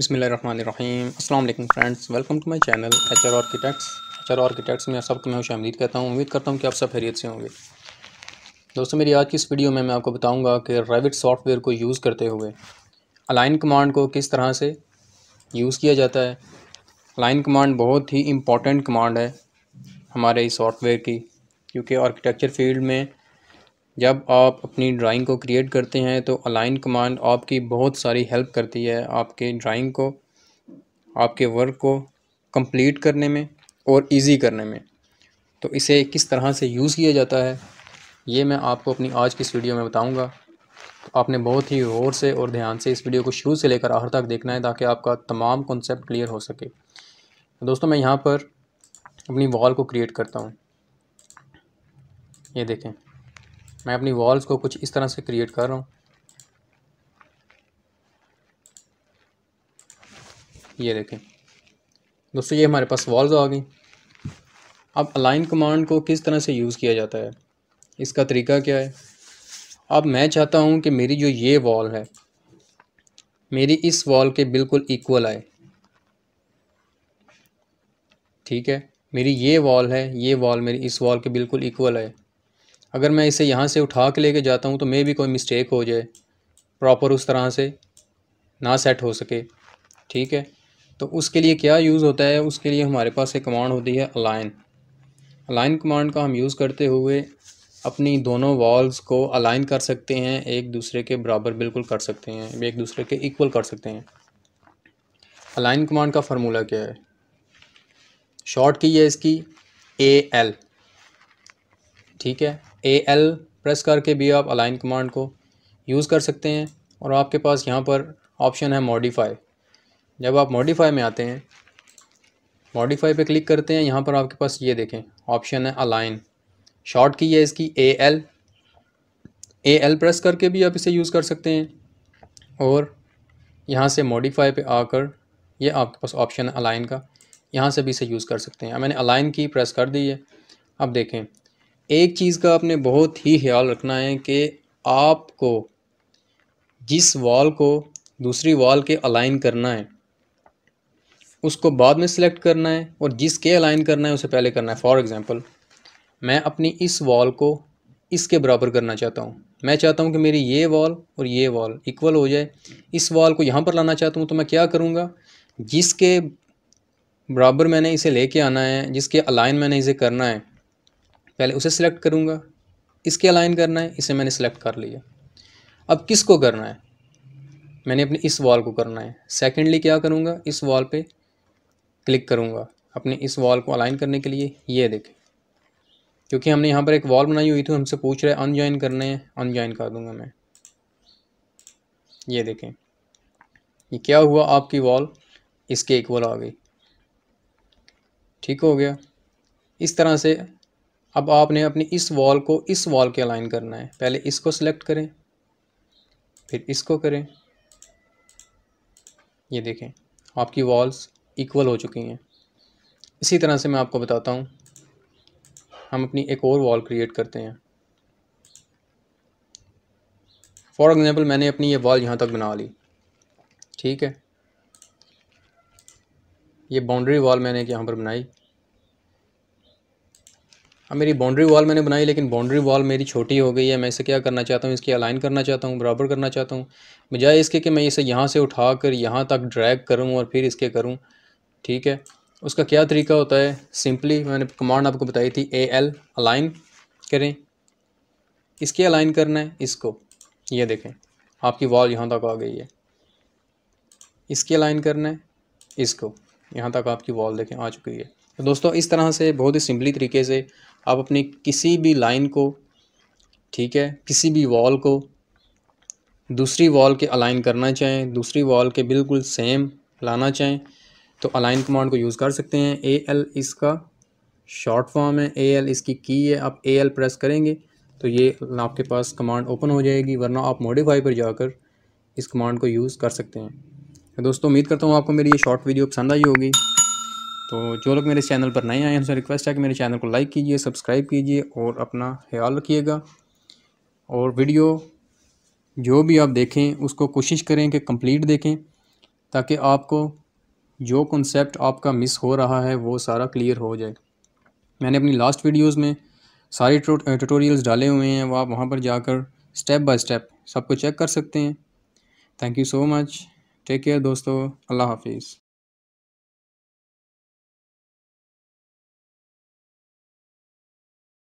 बिसमीम अल्लाम friends welcome to my channel H R architects H R architects में आप सबको मैं आमदीद कहता हूँ उम्मीद करता हूँ कि आप सब खैरियत से होंगे दोस्तों मेरी आज की इस वीडियो में मैं आपको बताऊँगा कि रेविट सॉफ्टवेयर को यूज़ करते हुए अलाइन कमांड को किस तरह से यूज़ किया जाता है अलाइन कमांड बहुत ही इम्पॉर्टेंट कमांड है हमारे इस सॉफ्टवेयर की क्योंकि आर्किटेक्चर फील्ड में जब आप अपनी ड्राइंग को क्रिएट करते हैं तो अलाइन कमांड आपकी बहुत सारी हेल्प करती है आपके ड्राइंग को आपके वर्क को कंप्लीट करने में और इजी करने में तो इसे किस तरह से यूज़ किया जाता है ये मैं आपको अपनी आज की इस वीडियो में बताऊंगा तो आपने बहुत ही गौर से और ध्यान से इस वीडियो को शुरू से लेकर आखिर तक देखना है ताकि आपका तमाम कॉन्सेप्ट क्लियर हो सके तो दोस्तों मैं यहाँ पर अपनी वॉल को क्रिएट करता हूँ ये देखें मैं अपनी वॉल्स को कुछ इस तरह से क्रिएट कर रहा हूँ ये देखें दोस्तों ये हमारे पास वॉल्स आ गई अब अलाइन कमांड को किस तरह से यूज़ किया जाता है इसका तरीका क्या है अब मैं चाहता हूँ कि मेरी जो ये वॉल है मेरी इस वॉल के बिल्कुल इक्वल आए ठीक है मेरी ये वॉल है ये वॉल मेरी इस वॉल के बिल्कुल इक्वल है अगर मैं इसे यहाँ से उठा के लेके जाता हूँ तो मे भी कोई मिस्टेक हो जाए प्रॉपर उस तरह से ना सेट हो सके ठीक है तो उसके लिए क्या यूज़ होता है उसके लिए हमारे पास एक कमांड होती है अलाइन अलाइन कमांड का हम यूज़ करते हुए अपनी दोनों वॉल्स को अलाइन कर सकते हैं एक दूसरे के बराबर बिल्कुल कर सकते हैं एक दूसरे के इक्वल कर सकते हैं अलाइन कमांड का फार्मूला क्या है शॉर्ट की है इसकी ए एल ठीक है ए एल प्रेस करके भी आप अलाइन कमांड को यूज़ कर सकते हैं और आपके पास यहाँ पर ऑप्शन है मॉडिफाई जब आप मॉडिफाई में आते हैं मॉडिफाई पे क्लिक करते हैं यहाँ पर आपके पास ये देखें ऑप्शन है अलाइन शॉर्ट की है इसकी A L A L press करके भी आप इसे यूज़ कर सकते हैं और यहाँ से मॉडिफाई पे आकर ये आपके पास ऑप्शन है अलाइन का यहाँ से भी इसे यूज़ कर सकते हैं मैंने अलाइन की प्रेस कर दी है अब देखें एक चीज़ का आपने बहुत ही ख्याल रखना है कि आपको जिस वॉल को दूसरी वॉल के अलाइन करना है उसको बाद में सिलेक्ट करना है और जिसके अलाइन करना है उसे पहले करना है फॉर एग्ज़ाम्पल मैं अपनी इस वॉल को इसके बराबर करना चाहता हूँ मैं चाहता हूँ कि मेरी ये वॉल और ये वॉल इक्वल हो जाए इस वॉल को यहाँ पर लाना चाहता हूँ तो मैं क्या करूँगा जिसके बराबर मैंने इसे लेके आना है जिसके अलाइन मैंने इसे करना है पहले उसे सिलेक्ट करूँगा इसके अलाइन करना है इसे मैंने सिलेक्ट कर लिया अब किसको करना है मैंने अपने इस वॉल को करना है सेकेंडली क्या करूँगा इस वॉल पे क्लिक करूँगा अपने इस वॉल को अलाइन करने के लिए ये देखें क्योंकि हमने यहाँ पर एक वॉल बनाई हुई थी हमसे पूछ रहे अनजॉइन करने हैं अनजॉइन कर दूँगा मैं ये देखें ये क्या हुआ आपकी वॉल इसके इक्वल आ गई ठीक हो गया इस तरह से अब आपने अपनी इस वॉल को इस वॉल के अलाइन करना है पहले इसको सेलेक्ट करें फिर इसको करें ये देखें आपकी वॉल्स इक्वल हो चुकी हैं इसी तरह से मैं आपको बताता हूँ हम अपनी एक और वॉल क्रिएट करते हैं फॉर एग्ज़ाम्पल मैंने अपनी ये वॉल यहाँ तक बना ली ठीक है ये बाउंड्री वॉल मैंने यहाँ पर बनाई अब हाँ, मेरी बाउंड्री वॉल मैंने बनाई लेकिन बाउंड्री वॉल मेरी छोटी हो गई है मैं इसे क्या करना चाहता हूँ इसकी अलाइन करना चाहता हूँ बराबर करना चाहता हूँ बजाय इसके कि मैं इसे यहाँ से उठा कर यहाँ तक ड्रैग करूँ और फिर इसके करूँ ठीक है उसका क्या तरीका होता है सिंपली मैंने कमांड आपको बताई थी ए एल अलाइन करें इसके अलाइन करना है इसको ये देखें आपकी वॉल यहाँ तक आ गई है इसके अलाइन करना है इसको यहाँ तक आपकी वॉल देखें आ चुकी है तो दोस्तों इस तरह से बहुत ही सिंपली तरीके से आप अपनी किसी भी लाइन को ठीक है किसी भी वॉल को दूसरी वॉल के अलाइन करना चाहें दूसरी वॉल के बिल्कुल सेम लाना चाहें तो अलाइन कमांड को यूज़ कर सकते हैं ए एल इसका शॉर्ट फॉर्म है ए एल इसकी की है आप ए एल प्रेस करेंगे तो ये आपके पास कमांड ओपन हो जाएगी वरना आप मोडिफाई पर जाकर इस कमांड को यूज़ कर सकते हैं तो दोस्तों उम्मीद करता हूँ आपको मेरी ये शॉर्ट वीडियो पसंद आई होगी तो जो लोग मेरे चैनल पर नए आए हैं उनसे रिक्वेस्ट है कि मेरे चैनल को लाइक कीजिए सब्सक्राइब कीजिए और अपना ख्याल रखिएगा और वीडियो जो भी आप देखें उसको कोशिश करें कि कंप्लीट देखें ताकि आपको जो कॉन्सेप्ट आपका मिस हो रहा है वो सारा क्लियर हो जाए मैंने अपनी लास्ट वीडियोस में सारे ट्यूटोरियल्स डाले हुए हैं वो आप वहाँ पर जाकर स्टेप बाय स्टेप सबको चेक कर सकते हैं thank you so much take care दोस्तों अल्लाह हाफिज़